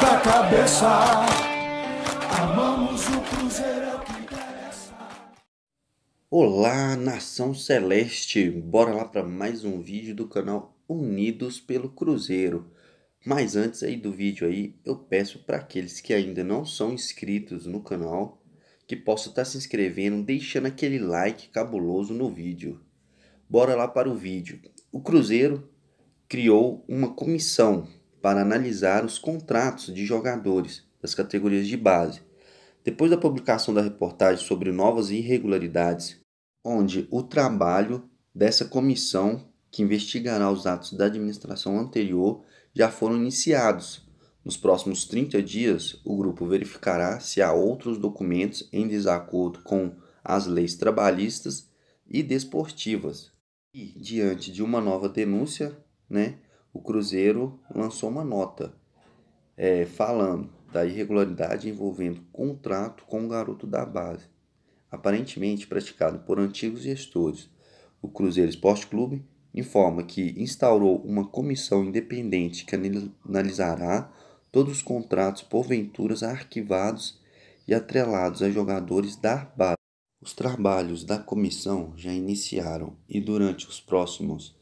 da cabeça. Amamos o Cruzeiro que interessa. Olá, nação celeste. Bora lá para mais um vídeo do canal Unidos pelo Cruzeiro. Mas antes aí do vídeo aí, eu peço para aqueles que ainda não são inscritos no canal que possam estar tá se inscrevendo, deixando aquele like cabuloso no vídeo. Bora lá para o vídeo. O Cruzeiro criou uma comissão para analisar os contratos de jogadores das categorias de base. Depois da publicação da reportagem sobre novas irregularidades, onde o trabalho dessa comissão que investigará os atos da administração anterior já foram iniciados. Nos próximos 30 dias, o grupo verificará se há outros documentos em desacordo com as leis trabalhistas e desportivas. E, diante de uma nova denúncia, né, o Cruzeiro lançou uma nota é, falando da irregularidade envolvendo contrato com o garoto da base, aparentemente praticado por antigos gestores. O Cruzeiro Esporte Clube informa que instaurou uma comissão independente que analisará todos os contratos porventuras arquivados e atrelados a jogadores da base. Os trabalhos da comissão já iniciaram e durante os próximos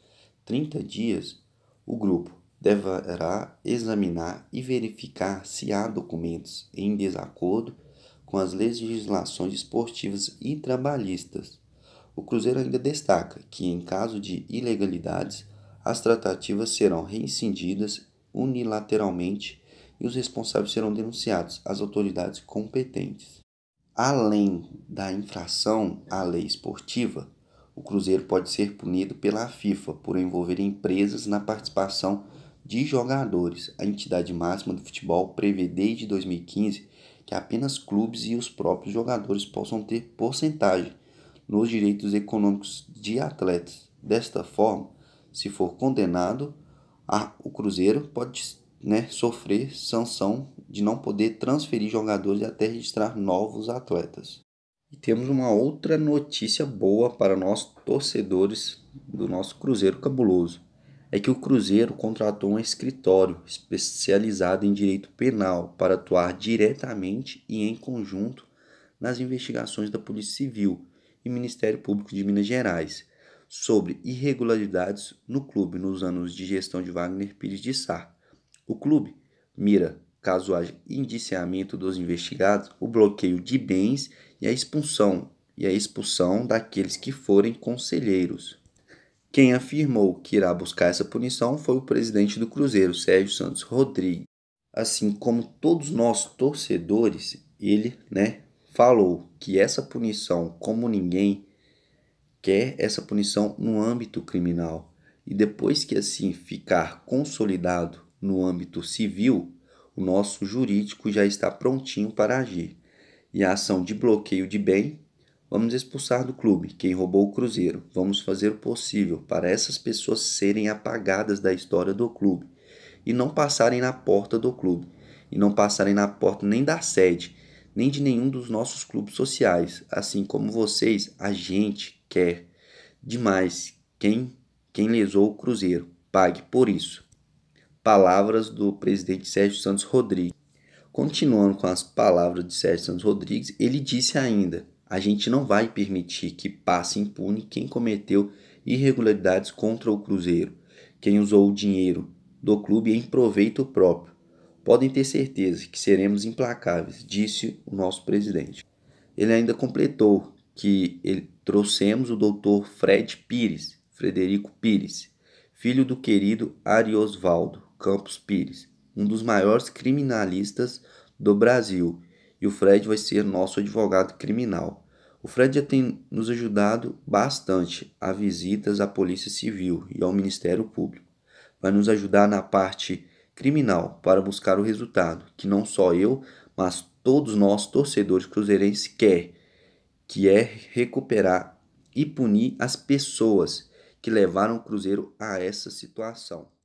30 dias o grupo deverá examinar e verificar se há documentos em desacordo com as legislações esportivas e trabalhistas. O Cruzeiro ainda destaca que, em caso de ilegalidades, as tratativas serão reincindidas unilateralmente e os responsáveis serão denunciados às autoridades competentes. Além da infração à lei esportiva, o Cruzeiro pode ser punido pela FIFA por envolver empresas na participação de jogadores. A entidade máxima do futebol prevê desde 2015 que apenas clubes e os próprios jogadores possam ter porcentagem nos direitos econômicos de atletas. Desta forma, se for condenado, a, o Cruzeiro pode né, sofrer sanção de não poder transferir jogadores e até registrar novos atletas. E temos uma outra notícia boa para nós torcedores do nosso Cruzeiro Cabuloso. É que o Cruzeiro contratou um escritório especializado em direito penal para atuar diretamente e em conjunto nas investigações da Polícia Civil e Ministério Público de Minas Gerais sobre irregularidades no clube nos anos de gestão de Wagner Pires de Sá. O clube mira caso haja indiciamento dos investigados, o bloqueio de bens e a expulsão e a expulsão daqueles que forem conselheiros. Quem afirmou que irá buscar essa punição foi o presidente do Cruzeiro, Sérgio Santos Rodrigues. Assim como todos nós torcedores, ele, né, falou que essa punição, como ninguém, quer essa punição no âmbito criminal. E depois que assim ficar consolidado no âmbito civil, o nosso jurídico já está prontinho para agir. E a ação de bloqueio de bem, vamos expulsar do clube quem roubou o Cruzeiro. Vamos fazer o possível para essas pessoas serem apagadas da história do clube e não passarem na porta do clube, e não passarem na porta nem da sede, nem de nenhum dos nossos clubes sociais, assim como vocês, a gente quer demais quem quem lesou o Cruzeiro. Pague por isso palavras do presidente Sérgio Santos Rodrigues. Continuando com as palavras de Sérgio Santos Rodrigues, ele disse ainda: a gente não vai permitir que passe impune quem cometeu irregularidades contra o Cruzeiro, quem usou o dinheiro do clube em proveito próprio. Podem ter certeza que seremos implacáveis, disse o nosso presidente. Ele ainda completou que ele, trouxemos o doutor Fred Pires, Frederico Pires, filho do querido Ariosvaldo, Campos Pires, um dos maiores criminalistas do Brasil, e o Fred vai ser nosso advogado criminal. O Fred já tem nos ajudado bastante a visitas à Polícia Civil e ao Ministério Público. Vai nos ajudar na parte criminal para buscar o resultado que não só eu, mas todos nós torcedores cruzeirenses quer, que é recuperar e punir as pessoas que levaram o Cruzeiro a essa situação.